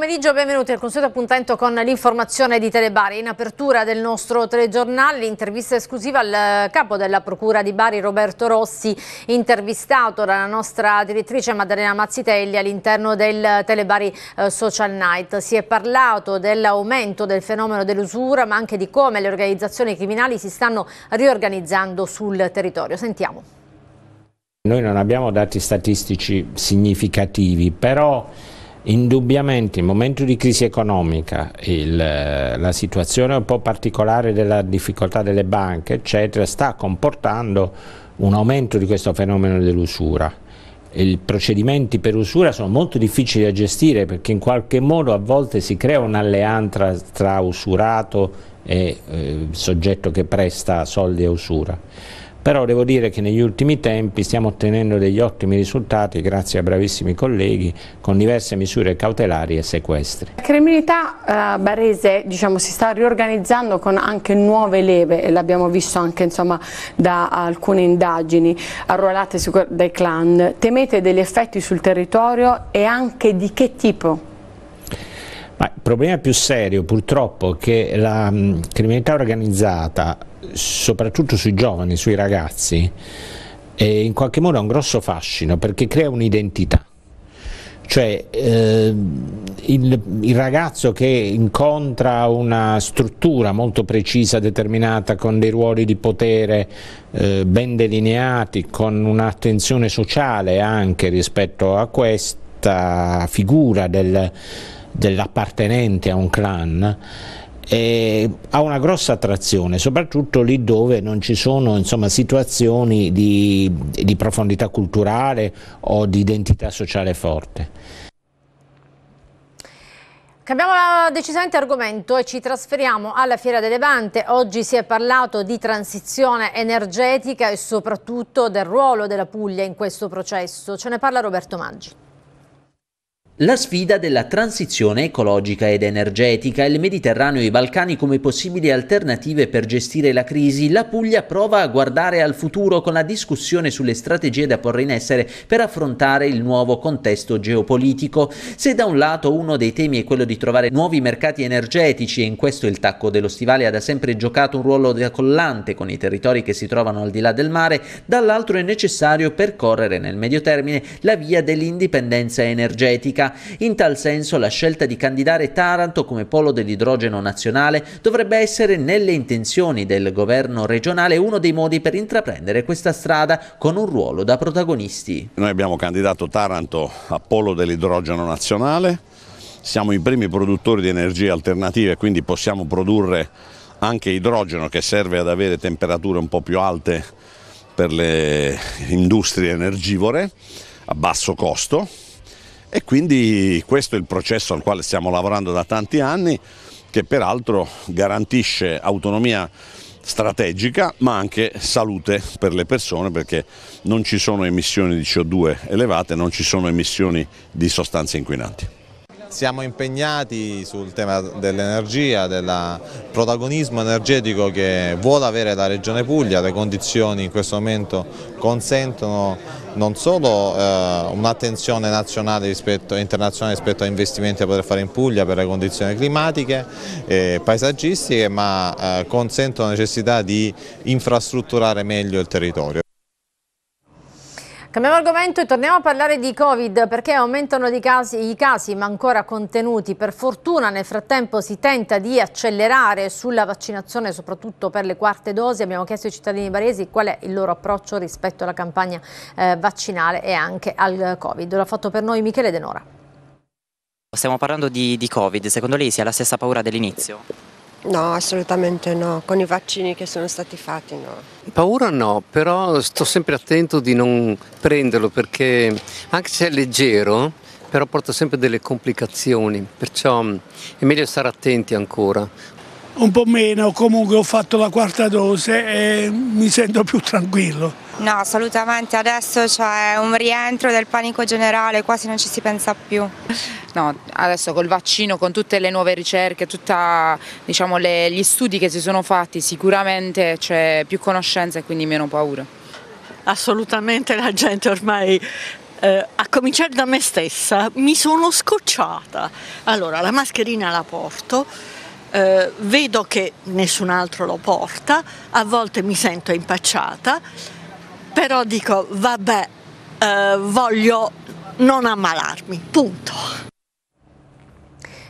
pomeriggio, benvenuti al consueto appuntamento con l'informazione di Telebari. In apertura del nostro telegiornale, intervista esclusiva al eh, capo della Procura di Bari, Roberto Rossi, intervistato dalla nostra direttrice Maddalena Mazzitelli all'interno del Telebari eh, Social Night. Si è parlato dell'aumento del fenomeno dell'usura, ma anche di come le organizzazioni criminali si stanno riorganizzando sul territorio. Sentiamo. Noi non abbiamo dati statistici significativi, però Indubbiamente in momento di crisi economica il, eh, la situazione un po' particolare della difficoltà delle banche eccetera, sta comportando un aumento di questo fenomeno dell'usura. I procedimenti per usura sono molto difficili da gestire perché in qualche modo a volte si crea un'alleanza tra usurato e eh, soggetto che presta soldi a usura però devo dire che negli ultimi tempi stiamo ottenendo degli ottimi risultati grazie a bravissimi colleghi con diverse misure cautelari e sequestri. La criminalità eh, barese diciamo, si sta riorganizzando con anche nuove leve e l'abbiamo visto anche insomma, da alcune indagini arruolate su, dai clan. Temete degli effetti sul territorio e anche di che tipo? Ma il problema più serio purtroppo è che la mh, mm, criminalità organizzata soprattutto sui giovani, sui ragazzi, e in qualche modo ha un grosso fascino perché crea un'identità. Cioè eh, il, il, ragazzo che incontra una struttura molto precisa, determinata, con dei ruoli di potere eh, ben delineati, con un'attenzione sociale anche rispetto a questa figura del, dell'appartenente a un clan, eh, ha una grossa attrazione, soprattutto lì dove non ci sono insomma, situazioni di, di profondità culturale o di identità sociale forte. Cambiamo decisamente argomento e ci trasferiamo alla Fiera del Levante. Oggi si è parlato di transizione energetica e soprattutto del ruolo della Puglia in questo processo. Ce ne parla Roberto Maggi. La sfida della transizione ecologica ed energetica, il Mediterraneo e i Balcani come possibili alternative per gestire la crisi, la Puglia prova a guardare al futuro con la discussione sulle strategie da porre in essere per affrontare il nuovo contesto geopolitico. Se da un lato uno dei temi è quello di trovare nuovi mercati energetici e in questo il tacco dello stivale ha da sempre giocato un ruolo da collante con i territori che si trovano al di là del mare, dall'altro è necessario percorrere nel medio termine la via dell'indipendenza energetica in tal senso la scelta di candidare Taranto come polo dell'idrogeno nazionale dovrebbe essere nelle intenzioni del governo regionale uno dei modi per intraprendere questa strada con un ruolo da protagonisti. Noi abbiamo candidato Taranto a polo dell'idrogeno nazionale, siamo i primi produttori di energie alternative quindi possiamo produrre anche idrogeno che serve ad avere temperature un po' più alte per le industrie energivore a basso costo e quindi questo è il processo al quale stiamo lavorando da tanti anni che peraltro garantisce autonomia strategica ma anche salute per le persone perché non ci sono emissioni di CO2 elevate, non ci sono emissioni di sostanze inquinanti. Siamo impegnati sul tema dell'energia, del protagonismo energetico che vuole avere la Regione Puglia, le condizioni in questo momento consentono non solo eh, un'attenzione nazionale rispetto, internazionale rispetto a investimenti da poter fare in Puglia per le condizioni climatiche e paesaggistiche, ma eh, consentono la necessità di infrastrutturare meglio il territorio. Cambiamo argomento e torniamo a parlare di Covid perché aumentano i casi, i casi ma ancora contenuti. Per fortuna nel frattempo si tenta di accelerare sulla vaccinazione soprattutto per le quarte dosi. Abbiamo chiesto ai cittadini baresi qual è il loro approccio rispetto alla campagna eh, vaccinale e anche al Covid. L'ha fatto per noi Michele Denora. Stiamo parlando di, di Covid, secondo lei si ha la stessa paura dell'inizio? No, assolutamente no, con i vaccini che sono stati fatti no. Paura no, però sto sempre attento di non prenderlo perché anche se è leggero, però porta sempre delle complicazioni, perciò è meglio stare attenti ancora un po' meno, comunque ho fatto la quarta dose e mi sento più tranquillo. No, assolutamente, adesso c'è un rientro del panico generale, quasi non ci si pensa più. No, adesso col vaccino, con tutte le nuove ricerche, tutti diciamo, gli studi che si sono fatti, sicuramente c'è più conoscenza e quindi meno paura. Assolutamente la gente ormai eh, a cominciare da me stessa mi sono scocciata. Allora, la mascherina la porto eh, vedo che nessun altro lo porta, a volte mi sento impacciata, però dico vabbè, eh, voglio non ammalarmi, punto.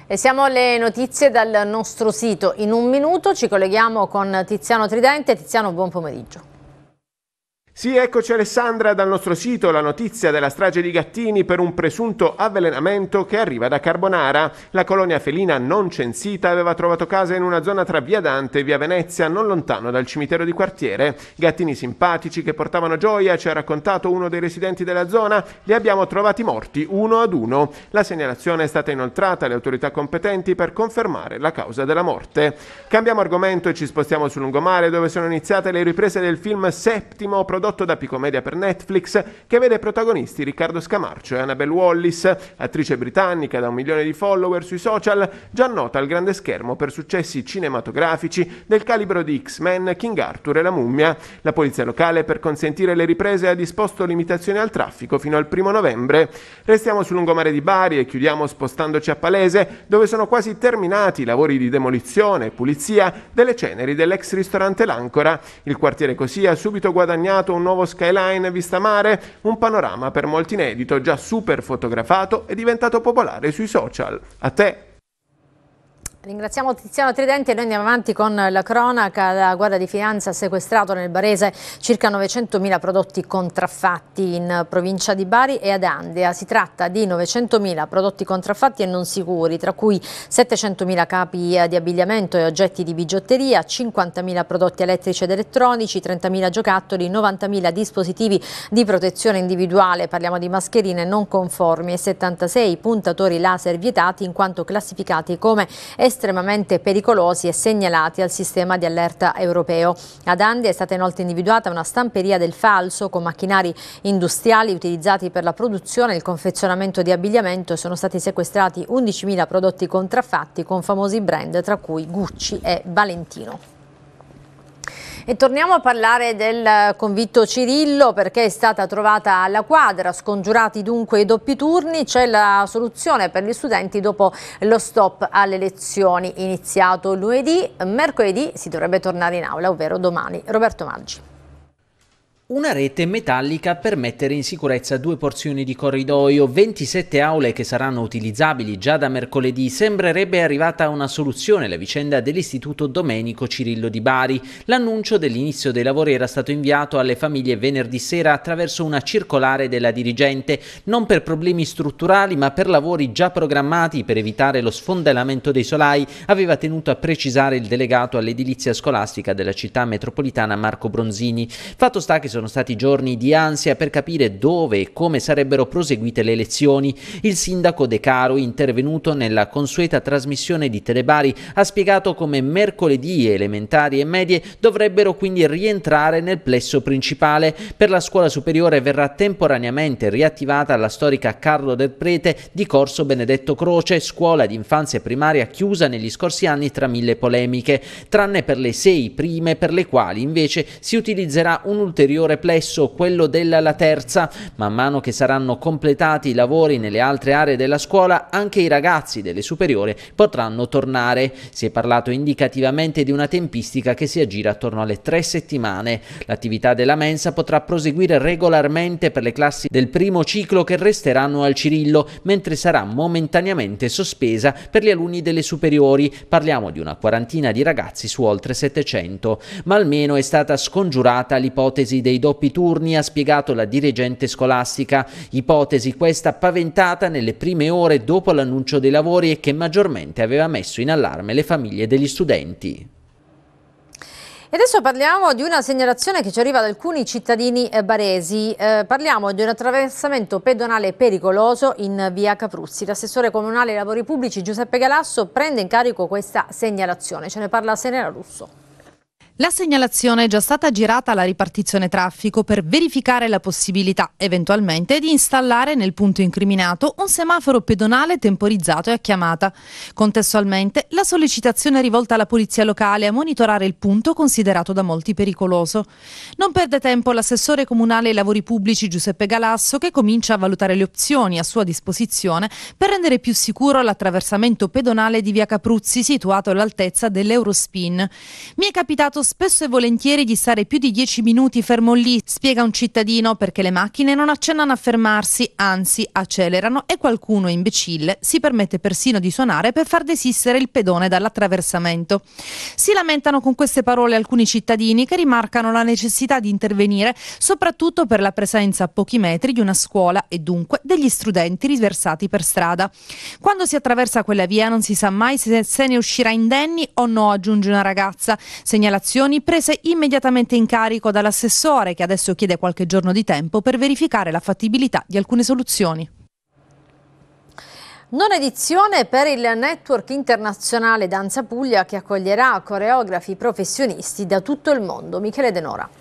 E siamo alle notizie dal nostro sito. In un minuto ci colleghiamo con Tiziano Tridente. Tiziano, buon pomeriggio. Sì, eccoci Alessandra dal nostro sito, la notizia della strage di gattini per un presunto avvelenamento che arriva da Carbonara. La colonia felina non censita aveva trovato casa in una zona tra via Dante e via Venezia, non lontano dal cimitero di quartiere. Gattini simpatici che portavano gioia, ci ha raccontato uno dei residenti della zona, li abbiamo trovati morti uno ad uno. La segnalazione è stata inoltrata alle autorità competenti per confermare la causa della morte. Cambiamo argomento e ci spostiamo sul lungomare dove sono iniziate le riprese del film settimo prodotto prodotto da Picomedia per Netflix, che vede protagonisti Riccardo Scamarcio e Annabelle Wallis, attrice britannica da un milione di follower sui social, già nota al grande schermo per successi cinematografici del calibro di X-Men, King Arthur e La Mummia. La polizia locale per consentire le riprese ha disposto limitazioni al traffico fino al primo novembre. Restiamo sul lungomare di Bari e chiudiamo spostandoci a Palese, dove sono quasi terminati i lavori di demolizione e pulizia delle ceneri dell'ex ristorante L'Ancora. Il quartiere così ha subito guadagnato inaugurato un nuovo skyline a vista mare, un panorama per molti inedito, già super fotografato e diventato popolare sui social. A te! Ringraziamo Tiziano Tridenti e noi andiamo avanti con la cronaca. La Guardia di Finanza ha sequestrato nel Barese circa 900.000 prodotti contraffatti in provincia di Bari e ad Andea. Si tratta di 900.000 prodotti contraffatti e non sicuri, tra cui 700.000 capi di abbigliamento e oggetti di bigiotteria, 50.000 prodotti elettrici ed elettronici, 30.000 giocattoli, 90.000 dispositivi di protezione individuale, parliamo di mascherine non conformi e 76 puntatori laser vietati in quanto classificati come estremamente pericolosi e segnalati al sistema di allerta europeo. Ad Andi è stata inoltre individuata una stamperia del falso con macchinari industriali utilizzati per la produzione e il confezionamento di abbigliamento. Sono stati sequestrati 11.000 prodotti contraffatti con famosi brand tra cui Gucci e Valentino. E torniamo a parlare del eh, convitto Cirillo perché è stata trovata la quadra, scongiurati dunque i doppi turni, c'è la soluzione per gli studenti dopo lo stop alle lezioni iniziato lunedì, mercoledì si dovrebbe tornare in aula, ovvero domani. Roberto Maggi. Una rete metallica per mettere in sicurezza due porzioni di corridoio, 27 aule che saranno utilizzabili già da mercoledì, sembrerebbe arrivata a una soluzione la vicenda dell'Istituto Domenico Cirillo di Bari. L'annuncio dell'inizio dei lavori era stato inviato alle famiglie venerdì sera attraverso una circolare della dirigente, non per problemi strutturali ma per lavori già programmati per evitare lo sfondellamento dei solai, aveva tenuto a precisare il delegato all'edilizia scolastica della città metropolitana Marco Bronzini. Fatto sta che sono sono stati giorni di ansia per capire dove e come sarebbero proseguite le elezioni. Il sindaco De Caro, intervenuto nella consueta trasmissione di Telebari, ha spiegato come mercoledì elementari e medie dovrebbero quindi rientrare nel plesso principale. Per la scuola superiore verrà temporaneamente riattivata la storica Carlo del Prete di Corso Benedetto Croce, scuola di infanzia primaria chiusa negli scorsi anni tra mille polemiche, tranne per le sei prime per le quali invece si utilizzerà un ulteriore replesso quello della La Terza. Man mano che saranno completati i lavori nelle altre aree della scuola, anche i ragazzi delle superiori potranno tornare. Si è parlato indicativamente di una tempistica che si aggira attorno alle tre settimane. L'attività della mensa potrà proseguire regolarmente per le classi del primo ciclo che resteranno al Cirillo, mentre sarà momentaneamente sospesa per gli alunni delle superiori. Parliamo di una quarantina di ragazzi su oltre 700. Ma almeno è stata scongiurata l'ipotesi dei dei doppi turni, ha spiegato la dirigente scolastica, ipotesi questa paventata nelle prime ore dopo l'annuncio dei lavori e che maggiormente aveva messo in allarme le famiglie degli studenti. E adesso parliamo di una segnalazione che ci arriva da alcuni cittadini eh, baresi. Eh, parliamo di un attraversamento pedonale pericoloso in via Capruzzi. L'assessore comunale ai lavori pubblici Giuseppe Galasso prende in carico questa segnalazione. Ce ne parla Serena Russo. La segnalazione è già stata girata alla ripartizione traffico per verificare la possibilità, eventualmente, di installare nel punto incriminato un semaforo pedonale temporizzato e a chiamata. Contestualmente, la sollecitazione è rivolta alla polizia locale a monitorare il punto considerato da molti pericoloso. Non perde tempo l'assessore comunale ai lavori pubblici Giuseppe Galasso che comincia a valutare le opzioni a sua disposizione per rendere più sicuro l'attraversamento pedonale di via Capruzzi situato all'altezza dell'Eurospin. Mi è capitato spesso e volentieri di stare più di 10 minuti fermo lì, spiega un cittadino, perché le macchine non accennano a fermarsi, anzi accelerano e qualcuno imbecille si permette persino di suonare per far desistere il pedone dall'attraversamento. Si lamentano con queste parole alcuni cittadini che rimarcano la necessità di intervenire soprattutto per la presenza a pochi metri di una scuola e dunque degli studenti riversati per strada. Quando si attraversa quella via non si sa mai se se ne uscirà indenni o no, aggiunge una ragazza. Segnalazione decisioni prese immediatamente in carico dall'assessore che adesso chiede qualche giorno di tempo per verificare la fattibilità di alcune soluzioni. Non edizione per il network internazionale Danza Puglia che accoglierà coreografi professionisti da tutto il mondo. Michele Denora.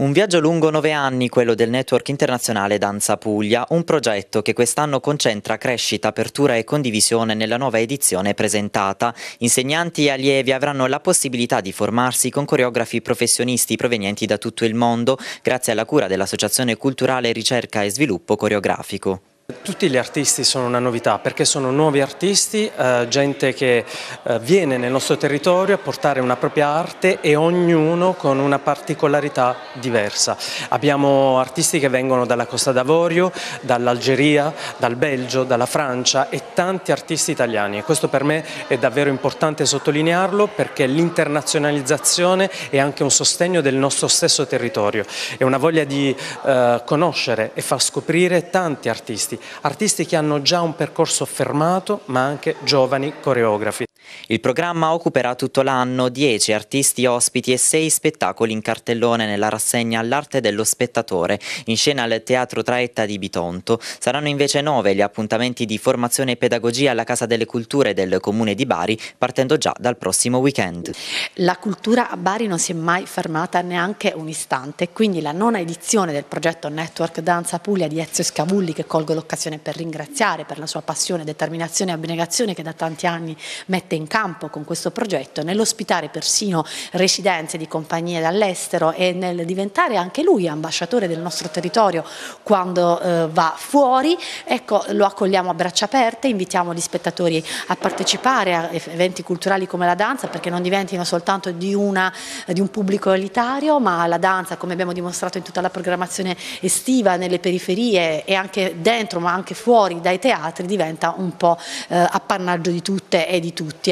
Un viaggio lungo nove anni, quello del Network Internazionale Danza Puglia, un progetto che quest'anno concentra crescita, apertura e condivisione nella nuova edizione presentata. Insegnanti e allievi avranno la possibilità di formarsi con coreografi professionisti provenienti da tutto il mondo, grazie alla cura dell'Associazione Culturale Ricerca e Sviluppo Coreografico. Tutti gli artisti sono una novità perché sono nuovi artisti, eh, gente che eh, viene nel nostro territorio a portare una propria arte e ognuno con una particolarità diversa. Abbiamo artisti che vengono dalla Costa d'Avorio, dall'Algeria, dal Belgio, dalla Francia e tanti artisti italiani e questo per me è davvero importante sottolinearlo perché l'internazionalizzazione è anche un sostegno del nostro stesso territorio, è una voglia di eh, conoscere e far scoprire tanti artisti artisti che hanno già un percorso fermato ma anche giovani coreografi. Il programma occuperà tutto l'anno 10 artisti ospiti e 6 spettacoli in cartellone nella rassegna L'arte dello spettatore, in scena al Teatro Traetta di Bitonto. Saranno invece 9 gli appuntamenti di formazione e pedagogia alla Casa delle Culture del Comune di Bari, partendo già dal prossimo weekend. La cultura a Bari non si è mai fermata neanche un istante, quindi la nona edizione del progetto Network Danza Puglia di Ezio Scavulli, che colgo l'occasione per ringraziare per la sua passione, determinazione e abnegazione che da tanti anni mette in in campo con questo progetto, nell'ospitare persino residenze di compagnie dall'estero e nel diventare anche lui ambasciatore del nostro territorio quando eh, va fuori, ecco, lo accogliamo a braccia aperte, invitiamo gli spettatori a partecipare a eventi culturali come la danza perché non diventino soltanto di, una, di un pubblico elitario, ma la danza, come abbiamo dimostrato in tutta la programmazione estiva, nelle periferie e anche dentro ma anche fuori dai teatri, diventa un po' eh, appannaggio di tutte e di tutti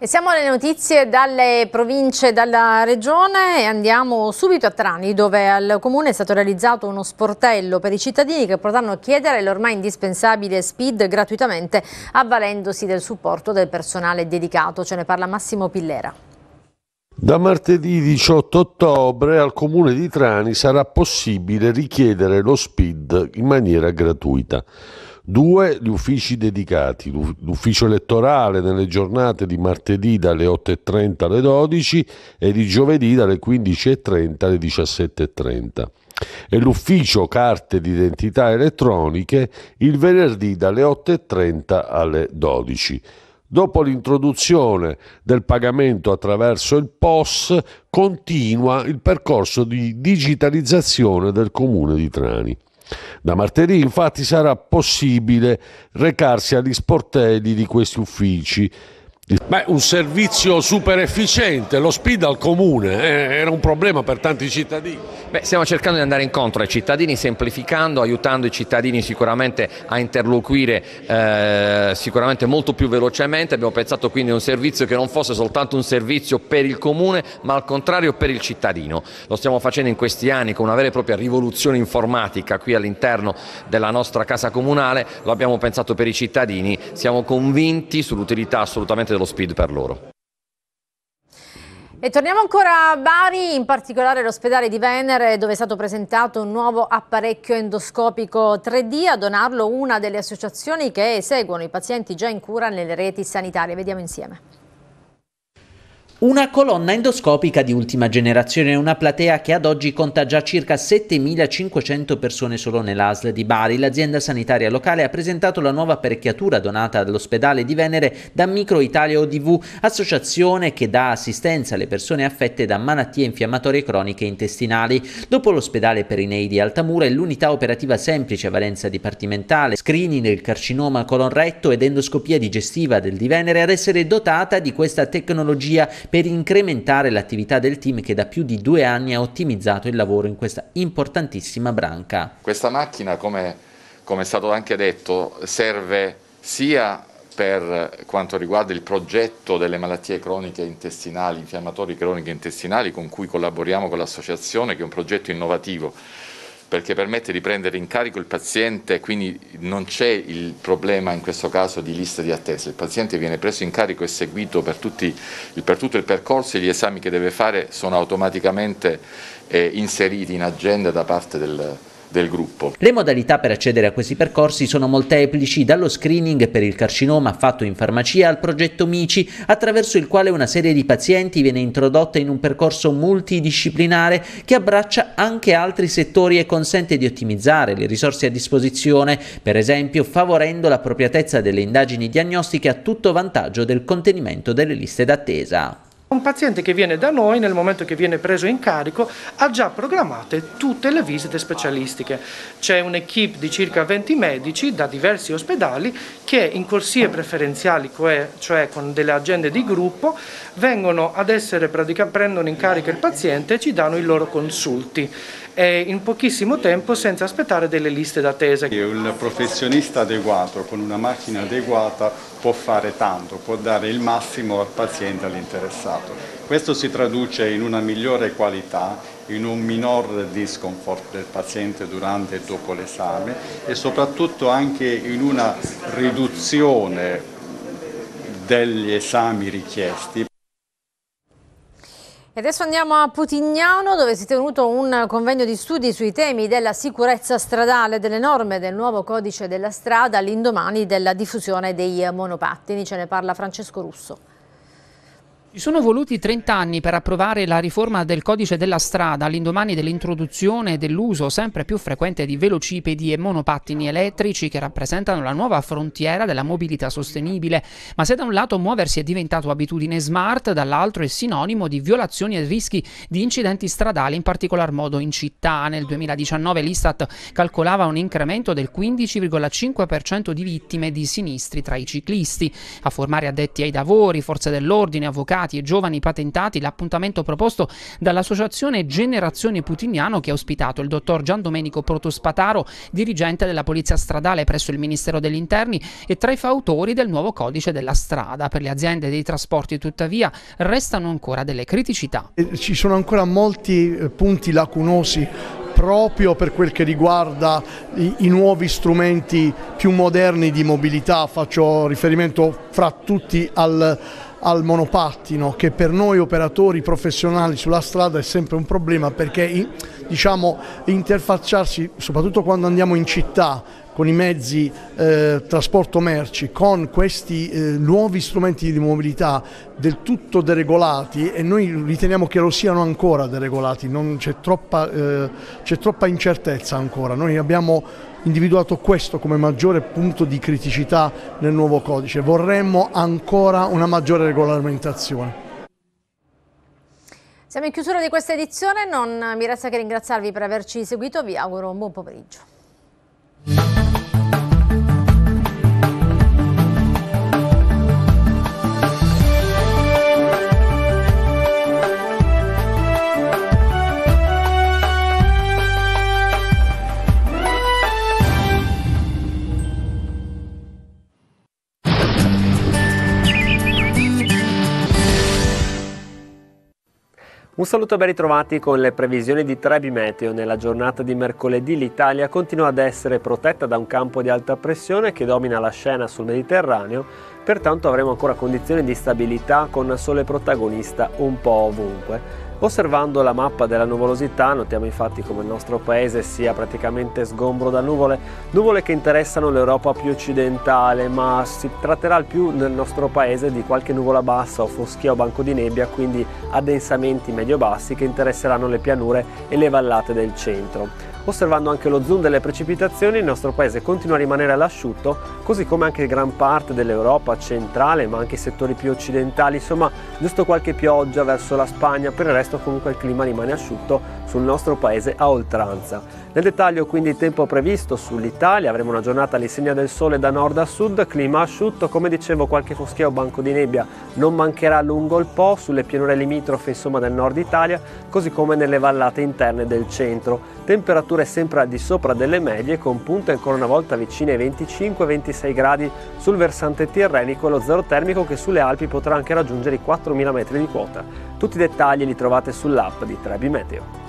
e siamo alle notizie dalle province, dalla regione e andiamo subito a Trani dove al comune è stato realizzato uno sportello per i cittadini che potranno chiedere l'ormai indispensabile SPID gratuitamente avvalendosi del supporto del personale dedicato. Ce ne parla Massimo Pillera. Da martedì 18 ottobre al comune di Trani sarà possibile richiedere lo SPID in maniera gratuita. Due, gli uffici dedicati, l'ufficio elettorale nelle giornate di martedì dalle 8.30 alle 12 e di giovedì dalle 15.30 alle 17.30 e l'ufficio carte d'identità elettroniche il venerdì dalle 8.30 alle 12. Dopo l'introduzione del pagamento attraverso il POS continua il percorso di digitalizzazione del comune di Trani. Da martedì infatti sarà possibile recarsi agli sportelli di questi uffici Beh, un servizio super efficiente, lo speed al comune, eh, era un problema per tanti cittadini. Beh, stiamo cercando di andare incontro ai cittadini, semplificando, aiutando i cittadini sicuramente a interloquire eh, sicuramente molto più velocemente. Abbiamo pensato quindi a un servizio che non fosse soltanto un servizio per il comune, ma al contrario per il cittadino. Lo stiamo facendo in questi anni con una vera e propria rivoluzione informatica qui all'interno della nostra casa comunale, lo abbiamo pensato per i cittadini, siamo convinti sull'utilità assolutamente dello speed per loro. E torniamo ancora a Bari, in particolare all'ospedale di Venere dove è stato presentato un nuovo apparecchio endoscopico 3D a donarlo una delle associazioni che eseguono i pazienti già in cura nelle reti sanitarie. Vediamo insieme. Una colonna endoscopica di ultima generazione, una platea che ad oggi conta già circa 7.500 persone solo nell'ASL di Bari. L'azienda sanitaria locale ha presentato la nuova apparecchiatura donata dall'ospedale di Venere da Micro Italia ODV, associazione che dà assistenza alle persone affette da malattie infiammatorie croniche intestinali. Dopo l'ospedale Perinei di Altamura è l'unità operativa semplice a valenza dipartimentale, screening del carcinoma colon retto ed endoscopia digestiva del di Venere ad essere dotata di questa tecnologia per incrementare l'attività del team che da più di due anni ha ottimizzato il lavoro in questa importantissima branca. Questa macchina, come, come è stato anche detto, serve sia per quanto riguarda il progetto delle malattie croniche intestinali, infiammatori croniche intestinali, con cui collaboriamo con l'associazione, che è un progetto innovativo perché permette di prendere in carico il paziente, quindi non c'è il problema in questo caso di lista di attesa, il paziente viene preso in carico e seguito per, tutti, per tutto il percorso e gli esami che deve fare sono automaticamente eh, inseriti in agenda da parte del, del gruppo. Le modalità per accedere a questi percorsi sono molteplici, dallo screening per il carcinoma fatto in farmacia al progetto MICI, attraverso il quale una serie di pazienti viene introdotta in un percorso multidisciplinare che abbraccia anche altri settori e consente di ottimizzare le risorse a disposizione, per esempio favorendo l'appropriatezza delle indagini diagnostiche a tutto vantaggio del contenimento delle liste d'attesa un paziente che viene da noi nel momento che viene preso in carico ha già programmate tutte le visite specialistiche. C'è un'equipe di circa 20 medici da diversi ospedali che in corsie preferenziali, cioè, cioè con delle agende di gruppo, vengono ad essere prendono in carico il paziente e ci danno i loro consulti eh, in pochissimo tempo senza aspettare delle liste d'attesa. Un professionista adeguato con una macchina adeguata può fare tanto, può dare il massimo al paziente, all'interessato. Questo si traduce in una migliore qualità in un minor discomfort del paziente durante e dopo l'esame e soprattutto anche in una riduzione degli esami richiesti e adesso andiamo a Putignano dove si è tenuto un convegno di studi sui temi della sicurezza stradale, delle norme del nuovo codice della strada all'indomani della diffusione dei monopattini. Ce ne parla Francesco Russo. Ci sono voluti 30 anni per approvare la riforma del codice della strada all'indomani dell'introduzione dell'uso sempre più frequente di velocipedi e monopattini elettrici che rappresentano la nuova frontiera della mobilità sostenibile. Ma se da un lato muoversi è diventato abitudine smart, dall'altro è sinonimo di violazioni e rischi di incidenti stradali, in particolar modo in città. Nel 2019 l'Istat calcolava un incremento del 15,5% di vittime di sinistri tra i ciclisti. A formare addetti ai lavori, forze dell'ordine, avvocati, patentati e giovani patentati, l'appuntamento proposto dall'associazione Generazione Putignano che ha ospitato il dottor Gian Domenico Protospataro, dirigente della Polizia Stradale presso il Ministero degli Interni e tra i fautori del nuovo codice della strada. Per le aziende dei trasporti, tuttavia, restano ancora delle criticità. Ci sono ancora molti eh, punti lacunosi proprio per quel che riguarda i, i, nuovi strumenti più moderni di mobilità, faccio riferimento fra tutti al al monopattino che per noi operatori professionali sulla strada è sempre un problema perché diciamo, interfacciarsi soprattutto quando andiamo in città con i mezzi eh, trasporto merci, con questi eh, nuovi strumenti di mobilità del tutto deregolati e noi riteniamo che lo siano ancora deregolati, c'è troppa, eh, troppa incertezza ancora, noi abbiamo individuato questo come maggiore punto di criticità nel nuovo codice. Vorremmo ancora una maggiore regolamentazione. Siamo in chiusura di questa edizione, non mi resta che ringraziarvi per averci seguito, vi auguro un buon pomeriggio. Un saluto e ben ritrovati con le previsioni di Trebi Meteo. Nella giornata di mercoledì l'Italia continua ad essere protetta da un campo di alta pressione che domina la scena sul Mediterraneo, pertanto avremo ancora condizioni di stabilità con sole protagonista un po' ovunque. Osservando la mappa della nuvolosità notiamo infatti come il nostro paese sia praticamente sgombro da nuvole, nuvole che interessano l'Europa più occidentale, ma si tratterà al più nel nostro paese di qualche nuvola bassa o foschia o banco di nebbia, quindi addensamenti medio-bassi che interesseranno le pianure e le vallate del centro. Osservando anche lo zoom delle precipitazioni, il nostro paese continua a rimanere all'asciutto, così come anche gran parte dell'Europa centrale, ma anche i settori più occidentali, insomma giusto qualche pioggia verso la Spagna, per il resto comunque il clima rimane asciutto sul nostro paese a oltranza. Nel dettaglio quindi il tempo previsto sull'Italia, avremo una giornata all'insegna del sole da nord a sud, clima asciutto, come dicevo qualche foschia o banco di nebbia non mancherà lungo il Po, sulle pianure limitrofe insomma del nord Italia, così come nelle vallate interne del centro. Temperatura temperature sempre al di sopra delle medie con punte ancora una volta vicine ai 25-26 gradi sul versante tirrenico e lo zero termico che sulle Alpi potrà anche raggiungere i 4.000 metri di quota. Tutti i dettagli li trovate sull'app di Trebi Meteo.